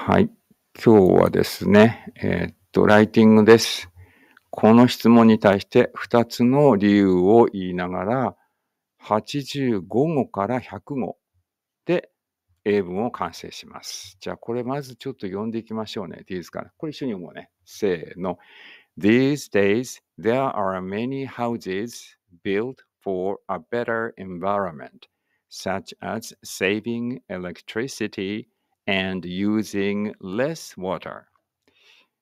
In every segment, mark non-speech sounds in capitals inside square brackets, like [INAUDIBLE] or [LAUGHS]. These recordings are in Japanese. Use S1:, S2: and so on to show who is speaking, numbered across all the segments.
S1: はい。今日はですね、えー、っと、ライティングです。この質問に対して2つの理由を言いながら、85語から100語で英文を完成します。じゃあ、これまずちょっと読んでいきましょうね。these から。これ一緒に読もうね。せーの。These days, there are many houses built for a better environment, such as saving electricity and using less water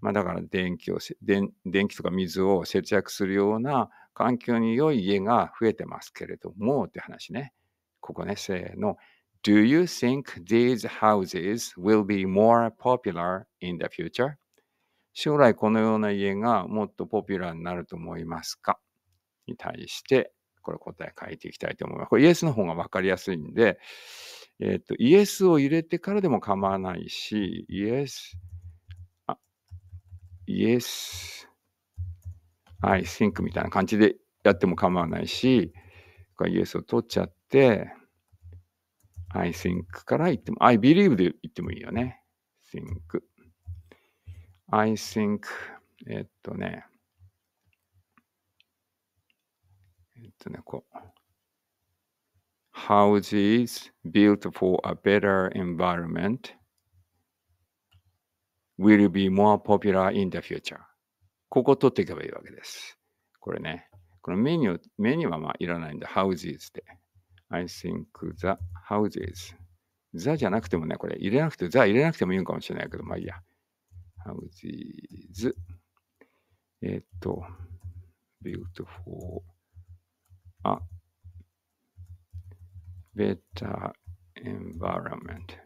S1: まあだから電気を電電気とか水を節約するような環境に良い家が増えてますけれどもって話ね。ここね、せーの。Do you think these houses will be more popular in the future? 将来このような家がもっとポピュラーになると思いますかに対して、これ答え書いていきたいと思います。これイエスの方が分かりやすいんで、えっ、ー、と、イエスを入れてからでも構わないし、イエス、あイエス、I think みたいな感じでやっても構わないし、イエスを取っちゃって、I think から言っても、I believe で言ってもいいよね。think. I think, えっとね、えっとね、こう。houses built for a better environment will be more popular in the future. ここを取っていけばいいわけです。これね。このメニュー、メニューはまあいらないんで、houses で。I think the houses. the じゃなくてもね、これ入れなくて、the 入れなくてもいいかもしれないけど、まあいいや。houses. えっと、built for a better environment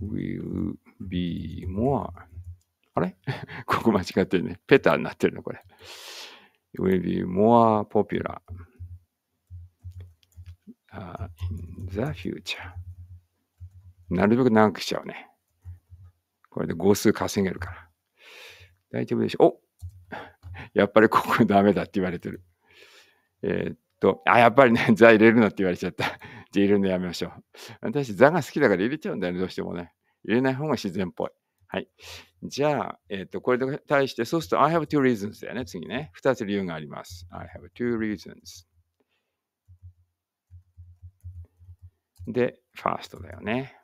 S1: will be more あれ [LAUGHS] ここ間違ってるね。ペターになってるの、これ。will be more popular、uh, in the future なるべく長くしちゃうね。これで号数稼げるから。大丈夫でしょおやっぱりここダメだって言われてる。えー、と、あ、やっぱりね、[LAUGHS] 座入れるのって言われちゃった。[LAUGHS] じゃ入れるのやめましょう。私、座が好きだから入れちゃうんだよね、どうしてもね。入れない方が自然っぽい。はい。じゃあ、えっ、ー、と、これに対して、そうすると、I have two reasons だよね、次ね。二つ理由があります。I have two reasons. で、ファーストだよね。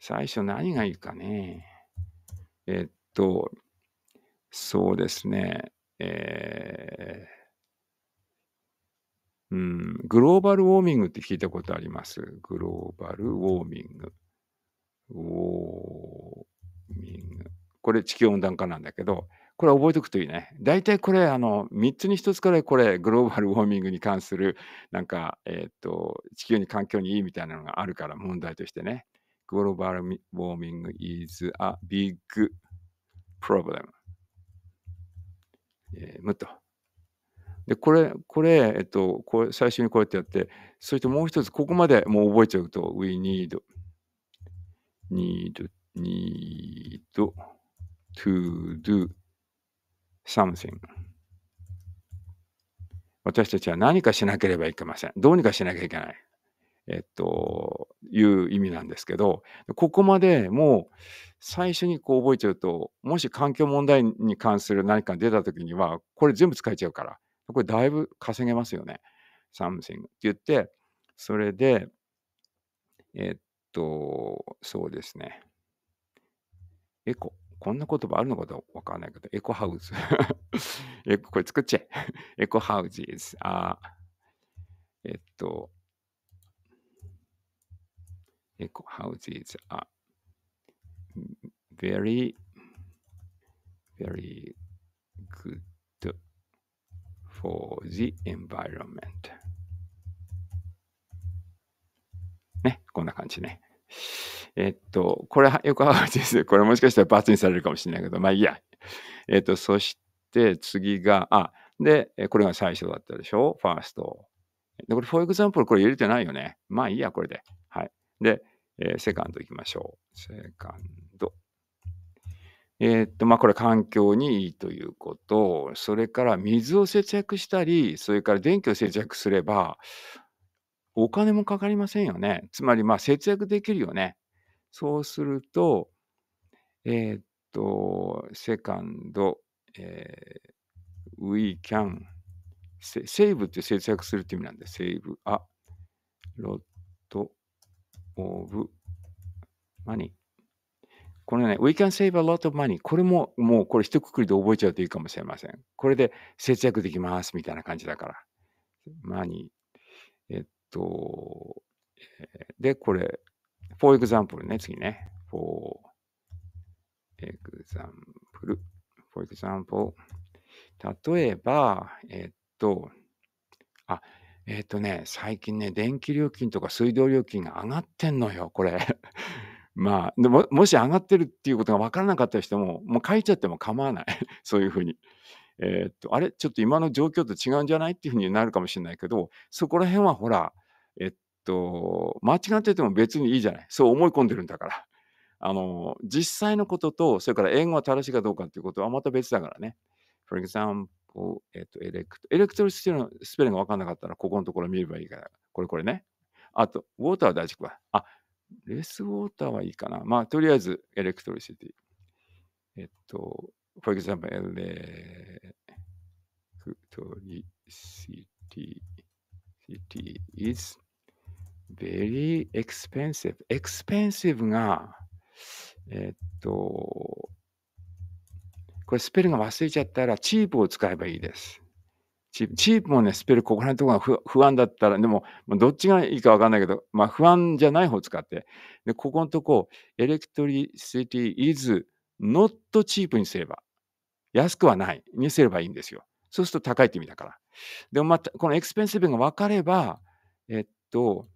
S1: 最初何がいいかね。えっ、と、そうですね。えーうん、グローバルウォーミングって聞いたことあります。グローバルウォーミング。ウォーミング。これ地球温暖化なんだけど、これ覚えておくといいね。大体これ、あの、3つに1つからこれ、グローバルウォーミングに関する、なんか、えっ、ー、と、地球に環境にいいみたいなのがあるから、問題としてね。グローバルウォーミング is a big problem. えー、むっと。で、これ、これ、えっと、こう最初にこうやってやって、それともう一つ、ここまでもう覚えちゃうと、we need, need, need to do something. 私たちは何かしなければいけません。どうにかしなきゃいけない。えっと、いう意味なんですけど、ここまでもう最初にこう覚えちゃうと、もし環境問題に関する何か出た時には、これ全部使えちゃうから、これだいぶ稼げますよね。something って言って、それで、えっと、そうですね。エコ。こんな言葉あるのかどうかわかんないけど、エコハウス。[LAUGHS] エコ、これ作っちゃえ。[LAUGHS] エコハウジーズ。あえっと、エコハウジーズ。あ very, very good for the environment ね、こんな感じね。えっと、これはよくあるんです。これもしかしたら罰にされるかもしれないけど、まあいいや。えっと、そして次が、あ、で、これが最初だったでしょファースト。で、これ、for example、これ入れてないよね。まあいいや、これで。はい。で、えー、セカンド行きましょう。セカンド。えー、っとまあ、これ環境にいいということ、それから水を節約したり、それから電気を節約すれば、お金もかかりませんよね。つまり、まあ、節約できるよね。そうすると、えー、っと、セカンド、えー、ィーキャン、セーブって節約するって意味なんで、セーブ、あ、ロット、オブ、マニー。このね、we can save a lot of money。これももうこれ一括りで覚えちゃうといいかもしれません。これで節約できますみたいな感じだから。money。えっと、で、これ、for example ね、次ね。for example。for example。例えば、えっと、あ、えっとね、最近ね、電気料金とか水道料金が上がってんのよ、これ。まあ、でももし上がってるっていうことが分からなかった人も、もう書いちゃっても構わない。[LAUGHS] そういうふうに。えー、っと、あれちょっと今の状況と違うんじゃないっていうふうになるかもしれないけど、そこら辺はほら、えっと、間違ってても別にいいじゃない。そう思い込んでるんだから。あの、実際のことと、それから英語は正しいかどうかっていうことはまた別だからね。For example, えっと、エレクト、エレクトリスのスペルが分からなかったら、ここのところ見ればいいから。これこれね。あと、ウォーターは大丈夫か。あ、レースウォーターはいいかな。まあ、とりあえず、エレクトリシティ。えっと、for example, エレクトリシティ c i t is very expensive. expensive が、えっと、これスペルが忘れちゃったら、チープを使えばいいです。チープ。チープもね、スペル、ここら辺のところが不安だったら、でも、どっちがいいかわかんないけど、まあ、不安じゃない方を使って。で、ここのとこ、エレクトリシティ is not cheap にすれば、安くはないにすればいいんですよ。そうすると高いって意味だから。でもまた、このエクスペンシブが分かれば、えっと、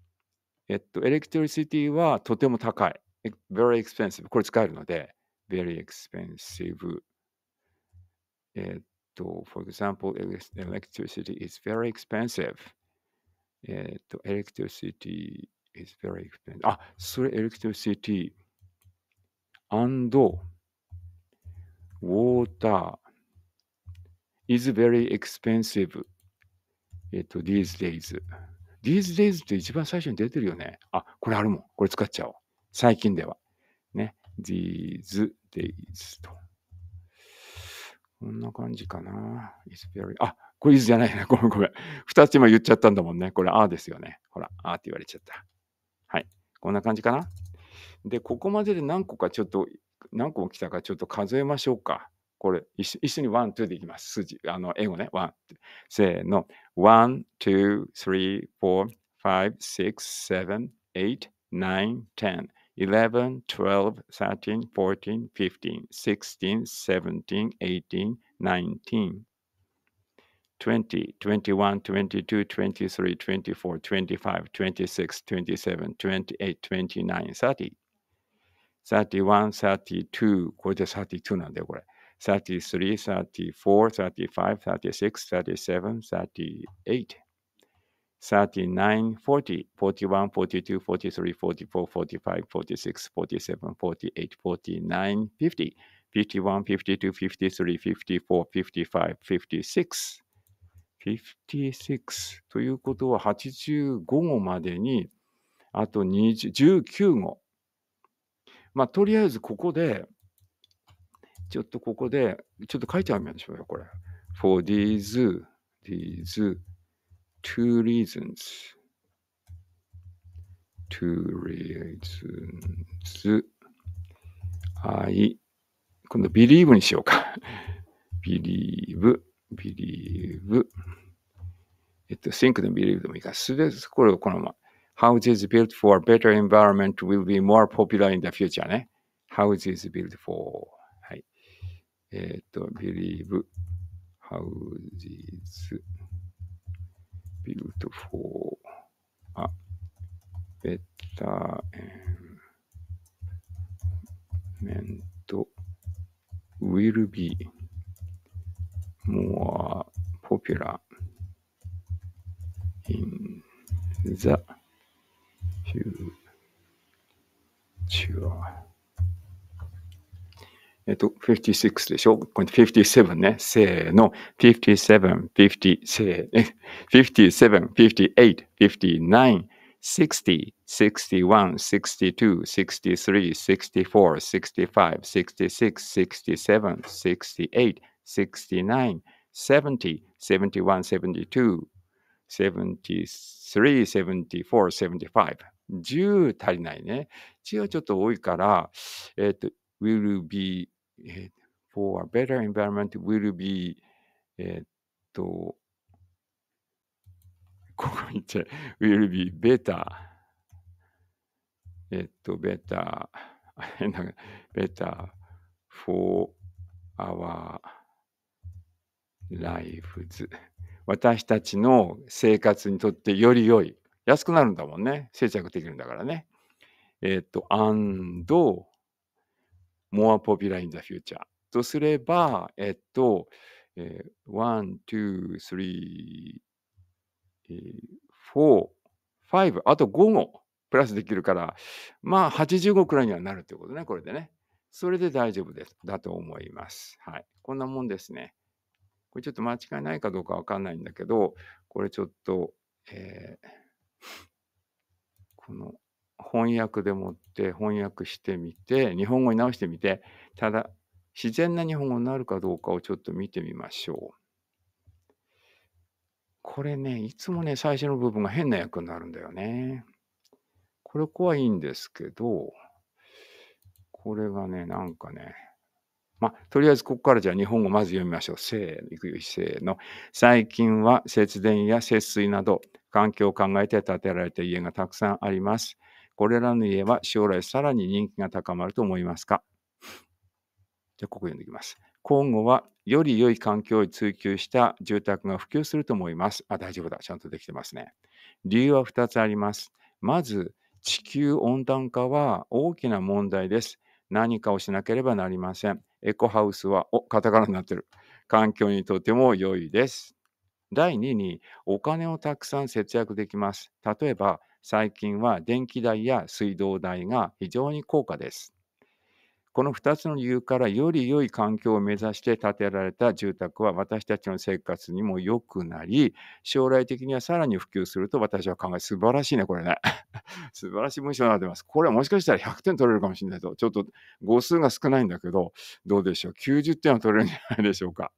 S1: えっと、エレクトリシティはとても高い。very expensive。これ使えるので、very expensive。えっとと、for example, electricity is very expensive. えっと、electricity is very expensive. あ、それ electricity and water is very expensive. えっと、these days. These days って一番最初に出てるよね。あ、これあるもん。これ使っちゃおう。最近では。ね。these days と。こんな感じかな。is very, あ、これ is じゃないな。ごめんごめん。二つ今言っちゃったんだもんね。これあーですよね。ほら、あーって言われちゃった。はい。こんな感じかな。で、ここまでで何個かちょっと、何個来たかちょっと数えましょうか。これ、一緒にワン、ツーでいきます。数字、あの、英語ね。ワン。せーの。1、2、3、4、5、6、7、8、9、10。11, 12, 13, 14, 15, 16, 17, 18, 19. 20, 21, 22, 23, 24, 25, 26, 27, 28, 29, 30. 31, 32, 34, 35, 36, 37, 38. 39, 40, 41, 42, 43, 44, 45, 46, 47, 48, 49, 50, 51, 52, 53, 54, 55, 56. 56ということは85号までにあと19号。まあとりあえずここでちょっとここでちょっと書いてあるんでしょうよこれ。for these, these two reasons. two reasons. I 今度 believe にしようか。believe, believe. えっと、think で d believe でもいいかすそれこれをこのまま。Houses built for better environment will be more popular in the future ね。Houses built for はい。えっと、believe houses ビルドフォー、あ、ベターエンメント、ウィルビー、モア、ポピュラー、イン、ザ、フュー、チュア。えっと、56でしょこれ57ね。せーの。57、50、せー、57、58、59、60, 61, 62, 63, 64, 65, 66, 67, 68, 69, 70, 71, 72, 73, 74, 75。10足りないね。10はちょっと多いから、えっ、ー、と、will be for a better environment will be えっと、ここにて will be better えっと、better な、better for our lives 私たちの生活にとってより良い安くなるんだもんね。静着できるんだからね。えっ、と、and more popular in the future とすれば、えっと、えー、1、2、3、4、5、あと5もプラスできるから、まあ85くらいにはなるってことね、これでね。それで大丈夫です。だと思います。はい。こんなもんですね。これちょっと間違いないかどうかわかんないんだけど、これちょっと、えー、この、翻訳でもって翻訳してみて、日本語に直してみて、ただ、自然な日本語になるかどうかをちょっと見てみましょう。これね、いつもね、最初の部分が変な訳になるんだよね。これ、怖いんですけど、これがね、なんかね、まあ、とりあえずここからじゃあ日本語まず読みましょう。せー、いくよ、せーの。最近は節電や節水など、環境を考えて建てられた家がたくさんあります。これらの家は将来さらに人気が高まると思いますかじゃあ、ここ読んでいきます。今後はより良い環境を追求した住宅が普及すると思います。あ、大丈夫だ。ちゃんとできてますね。理由は2つあります。まず、地球温暖化は大きな問題です。何かをしなければなりません。エコハウスは、お、カタカナになってる。環境にとても良いです。第2に、お金をたくさん節約できます。例えば、最近は電気代や水道代が非常に高価です。この2つの理由からより良い環境を目指して建てられた住宅は私たちの生活にも良くなり、将来的にはさらに普及すると私は考え、素晴らしいね、これね。[LAUGHS] 素晴らしい文章になってます。これはもしかしたら100点取れるかもしれないと。ちょっと語数が少ないんだけど、どうでしょう。90点は取れるんじゃないでしょうか。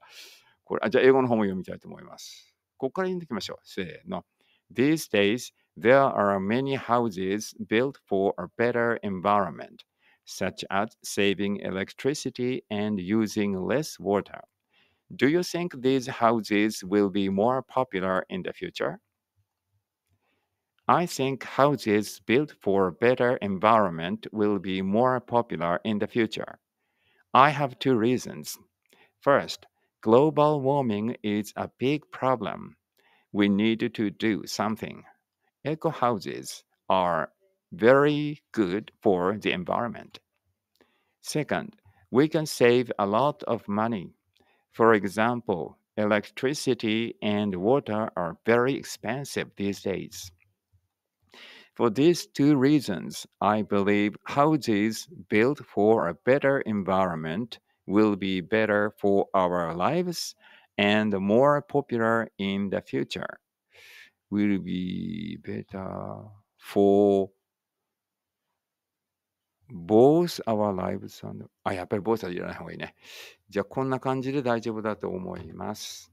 S1: これあじゃあ英語の方も読みたいと思います。ここから読んでいきましょう。せーの。These days, there are many houses built for a better environment, such as saving electricity and using less water. Do you think these houses will be more popular in the future? I think houses built for a better environment will be more popular in the future. I have two reasons. First, global warming is a big problem. We need to do something. Eco houses are very good for the environment. Second, we can save a lot of money. For example, electricity and water are very expensive these days. For these two reasons, I believe houses built for a better environment will be better for our lives and more popular in the future. Will be better for both our lives and あ、やっぱり ah, both は言わない方がいいね。じゃあこんな感じで大丈夫だと思います。